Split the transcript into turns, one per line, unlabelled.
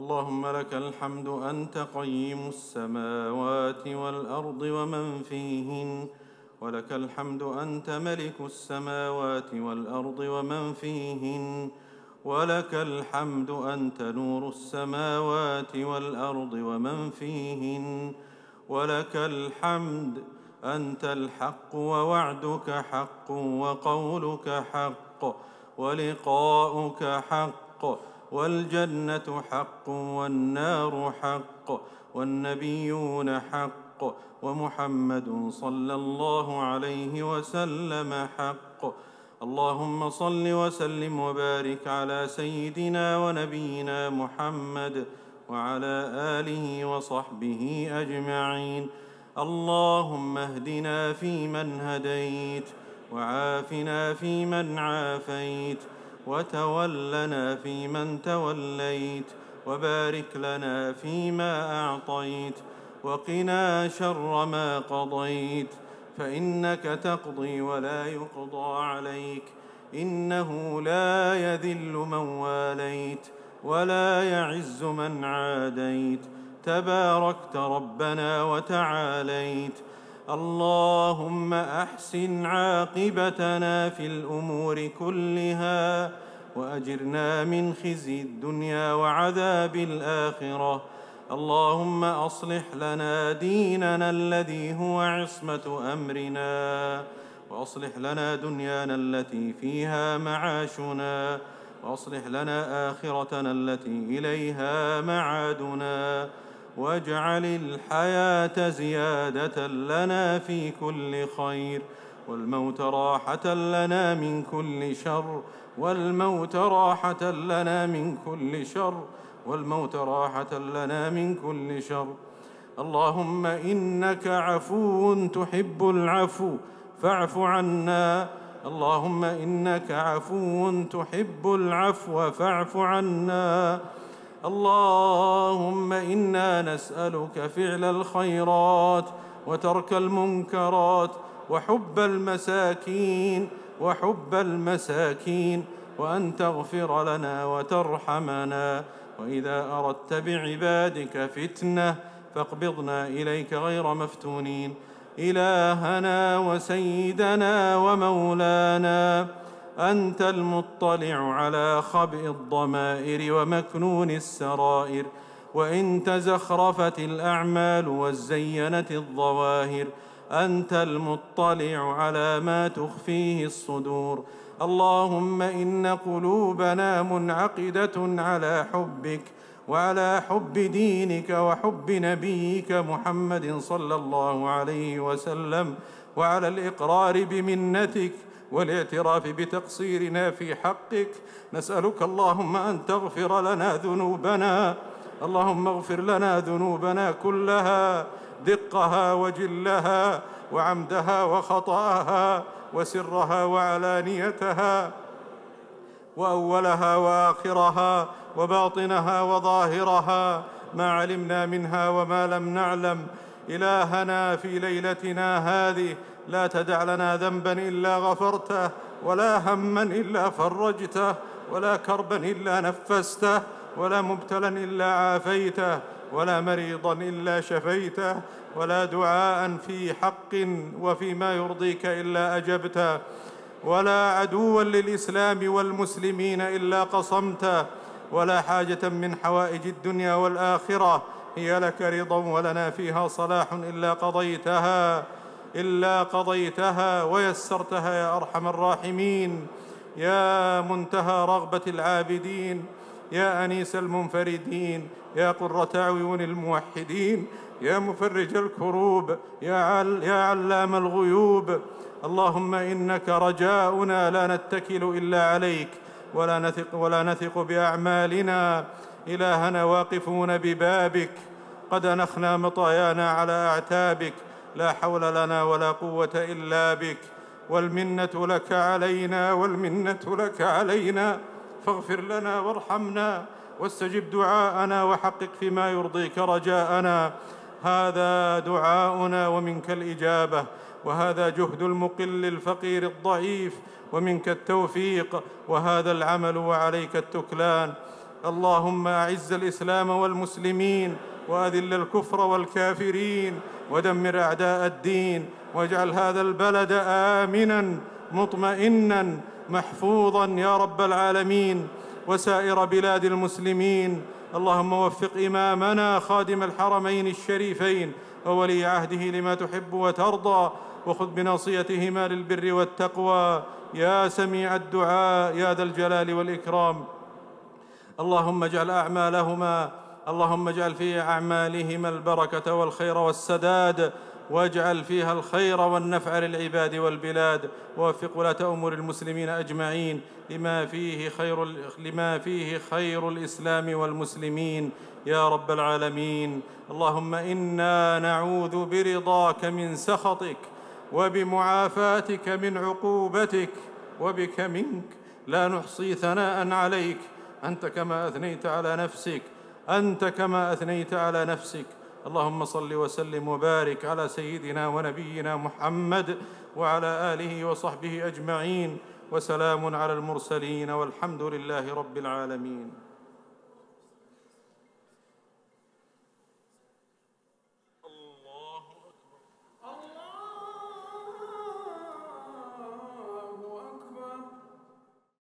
اللهم لك الحمد أنت قيم السماوات والأرض ومن فيهن ولك الحمد أنت ملك السماوات والأرض ومن فيهن ولك الحمد أنت نور السماوات والأرض ومن فيهن ولك الحمد أنت الحق ووعدك حق وقولك حق ولقاؤك حق والجنة حق والنار حق والنبيون حق ومحمد صلى الله عليه وسلم حق اللهم صل وسلم وبارك على سيدنا ونبينا محمد وعلى آله وصحبه أجمعين اللهم اهدنا فيمن هديت وعافنا فيمن عافيت وتولنا فيمن توليت وبارك لنا فيما أعطيت وقنا شر ما قضيت فإنك تقضي ولا يقضى عليك إنه لا يذل من واليت ولا يعز من عاديت تباركت ربنا وتعاليت اللهم احسن عاقبتنا في الامور كلها واجرنا من خزي الدنيا وعذاب الاخره اللهم اصلح لنا ديننا الذي هو عصمه امرنا واصلح لنا دنيانا التي فيها معاشنا واصلح لنا اخرتنا التي اليها معادنا واجعل الحياة زيادة لنا في كل خير والموت راحة لنا من كل شر والموت راحة لنا من كل شر والموت راحة لنا من كل شر اللهم إنك عفو تحب العفو فاعف عنا اللهم إنك عفو تحب العفو فاعف عنا اللهم انا نسالك فعل الخيرات وترك المنكرات وحب المساكين وحب المساكين وان تغفر لنا وترحمنا واذا اردت بعبادك فتنه فاقبضنا اليك غير مفتونين الهنا وسيدنا ومولانا أنت المطلع على خبئ الضمائر ومكنون السرائر وإن تزخرفت الأعمال وزينت الظواهر أنت المطلع على ما تخفيه الصدور اللهم إن قلوبنا منعقدة على حبك وعلى حب دينك وحب نبيك محمد صلى الله عليه وسلم وعلى الإقرار بمنتك والاعتراف بتقصيرنا في حقك نسألك اللهم أن تغفر لنا ذنوبنا اللهم اغفر لنا ذنوبنا كلها دقها وجلها وعمدها وخطاها وسرها وعلانيتها واولها واخرها وباطنها وظاهرها ما علمنا منها وما لم نعلم الهنا في ليلتنا هذه لا تدع لنا ذنبا إلا غفرته ولا هما إلا فرجته ولا كربا إلا نفسته ولا مبتلا إلا عافيته ولا مريضا إلا شفيته ولا دعاء في حق وفيما يرضيك إلا أجبته ولا عدوا للإسلام والمسلمين إلا قصمته ولا حاجة من حوائج الدنيا والآخرة هي لك رضا ولنا فيها صلاح إلا قضيتها الا قضيتها ويسرتها يا ارحم الراحمين يا منتهى رغبه العابدين يا انيس المنفردين يا قره عيون الموحدين يا مفرج الكروب يا, عل يا علام الغيوب اللهم انك رجاؤنا لا نتكل الا عليك ولا نثق ولا نثق باعمالنا الهنا واقفون ببابك قد انخنا مطايانا على اعتابك لا حول لنا ولا قوة إلا بك والمنة لك علينا والمنة لك علينا فاغفر لنا وارحمنا واستجب دعاءنا وحقق فيما يرضيك رجاءنا هذا دعاؤنا ومنك الإجابة وهذا جهد المقل الفقير الضعيف ومنك التوفيق وهذا العمل وعليك التكلان اللهم أعز الإسلام والمسلمين واذل الكفر والكافرين ودمر اعداء الدين واجعل هذا البلد امنا مطمئنا محفوظا يا رب العالمين وسائر بلاد المسلمين اللهم وفق امامنا خادم الحرمين الشريفين وولي عهده لما تحب وترضى وخذ بناصيتهما للبر والتقوى يا سميع الدعاء يا ذا الجلال والاكرام اللهم اجعل اعمالهما اللهم اجعل في اعمالهما البركه والخير والسداد واجعل فيها الخير والنفع للعباد والبلاد ووفق ولاة أمور المسلمين أجمعين لما فيه خير لما فيه خير الإسلام والمسلمين يا رب العالمين اللهم إنا نعوذ برضاك من سخطك وبمعافاتك من عقوبتك وبك منك لا نحصي ثناء عليك أنت كما أثنيت على نفسك أنت كما أثنيت على نفسك اللهم صل وسلم وبارك على سيدنا ونبينا محمد وعلى آله وصحبه أجمعين وسلام على المرسلين والحمد لله رب العالمين